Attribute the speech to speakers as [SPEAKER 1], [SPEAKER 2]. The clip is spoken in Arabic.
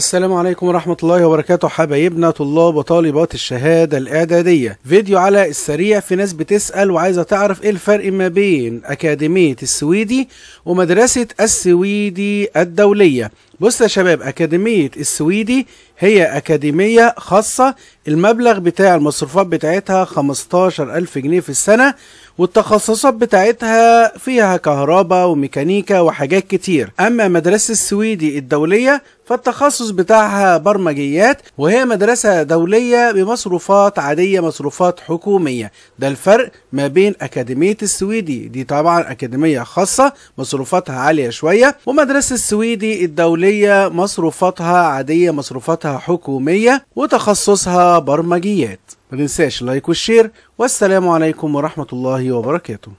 [SPEAKER 1] السلام عليكم ورحمة الله وبركاته حبايبنا طلاب وطالبات الشهادة الإعدادية فيديو على السريع في ناس بتسأل وعايزة تعرف إيه الفرق ما بين أكاديمية السويدي ومدرسة السويدي الدولية بص يا شباب أكاديمية السويدي هي أكاديمية خاصة المبلغ بتاع المصروفات بتاعتها ألف جنيه في السنة والتخصصات بتاعتها فيها كهرباء وميكانيكا وحاجات كتير أما مدرسة السويدي الدولية فالتخصص بتاعها برمجيات وهي مدرسة دولية بمصروفات عادية مصروفات حكومية ده الفرق ما بين أكاديمية السويدي دي طبعا أكاديمية خاصة مصروفاتها عالية شوية ومدرسة السويدي الدولية الكلية مصروفاتها عادية مصروفاتها حكومية وتخصصها برمجيات ما تنساش لايك والشير والسلام عليكم ورحمة الله وبركاته